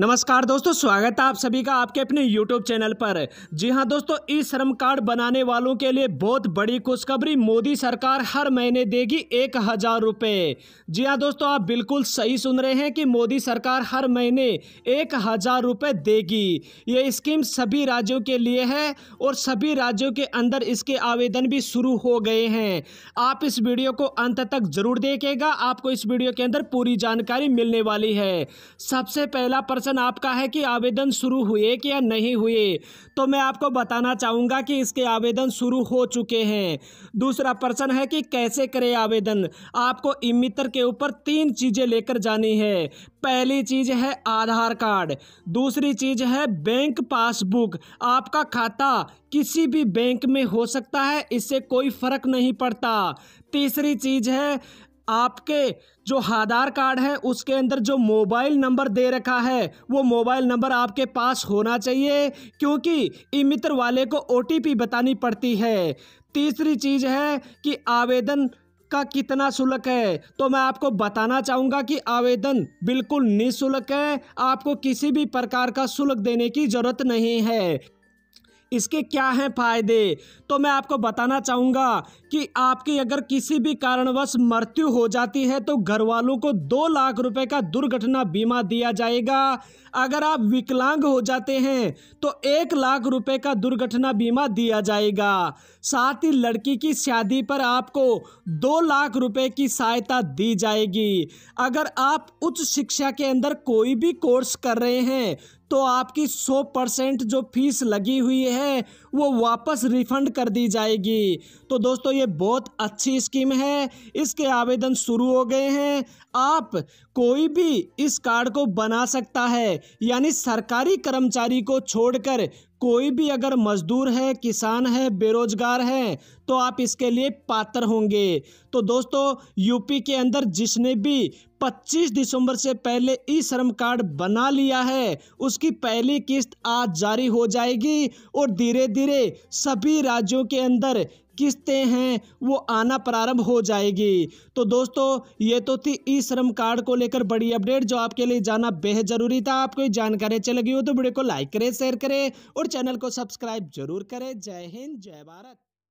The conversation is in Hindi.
नमस्कार दोस्तों स्वागत है आप सभी का आपके अपने YouTube चैनल पर जी हां दोस्तों ई श्रम कार्ड बनाने वालों के लिए बहुत बड़ी खुशखबरी मोदी सरकार हर महीने देगी एक हज़ार रुपये जी हां दोस्तों आप बिल्कुल सही सुन रहे हैं कि मोदी सरकार हर महीने एक हज़ार रुपये देगी ये स्कीम सभी राज्यों के लिए है और सभी राज्यों के अंदर इसके आवेदन भी शुरू हो गए हैं आप इस वीडियो को अंत तक जरूर देखेगा आपको इस वीडियो के अंदर पूरी जानकारी मिलने वाली है सबसे पहला क्वेश्चन आपका है कि आवेदन शुरू हुए कि या नहीं हुए तो मैं आपको बताना चाहूँगा कि इसके आवेदन शुरू हो चुके हैं दूसरा प्रश्न है कि कैसे करें आवेदन आपको इमित्र के ऊपर तीन चीज़ें लेकर जानी है पहली चीज़ है आधार कार्ड दूसरी चीज़ है बैंक पासबुक आपका खाता किसी भी बैंक में हो सकता है इससे कोई फ़र्क नहीं पड़ता तीसरी चीज़ है आपके जो आधार कार्ड है उसके अंदर जो मोबाइल नंबर दे रखा है वो मोबाइल नंबर आपके पास होना चाहिए क्योंकि ई मित्र वाले को ओ बतानी पड़ती है तीसरी चीज़ है कि आवेदन का कितना शुल्क है तो मैं आपको बताना चाहूँगा कि आवेदन बिल्कुल निःशुल्क है आपको किसी भी प्रकार का शुल्क देने की ज़रूरत नहीं है इसके क्या हैं फ़ायदे तो मैं आपको बताना चाहूँगा कि आपकी अगर किसी भी कारणवश मृत्यु हो जाती है तो घर वालों को दो लाख रुपए का दुर्घटना बीमा दिया जाएगा अगर आप विकलांग हो जाते हैं तो एक लाख रुपए का दुर्घटना बीमा दिया जाएगा साथ ही लड़की की शादी पर आपको दो लाख रुपए की सहायता दी जाएगी अगर आप उच्च शिक्षा के अंदर कोई भी कोर्स कर रहे हैं तो आपकी सौ परसेंट जो फीस लगी हुई है वो वापस रिफ़ंड कर दी जाएगी तो दोस्तों ये बहुत अच्छी स्कीम है इसके आवेदन शुरू हो गए हैं आप कोई भी इस कार्ड को बना सकता है यानी सरकारी कर्मचारी को छोड़कर कोई भी अगर मजदूर है किसान है बेरोजगार है तो आप इसके लिए पात्र होंगे तो दोस्तों यूपी के अंदर जिसने भी 25 दिसंबर से पहले ई श्रम कार्ड बना लिया है उसकी पहली किस्त आज जारी हो जाएगी और धीरे धीरे सभी राज्यों के अंदर किस्तें हैं वो आना प्रारंभ हो जाएगी तो दोस्तों ये तो थी ई श्रम कार्ड को लेकर बड़ी अपडेट जो आपके लिए जाना बेहद ज़रूरी था आपको ये जानकारी अच्छी लगी हो तो वीडियो को लाइक करें शेयर करें और चैनल को सब्सक्राइब जरूर करें जय हिंद जय भारत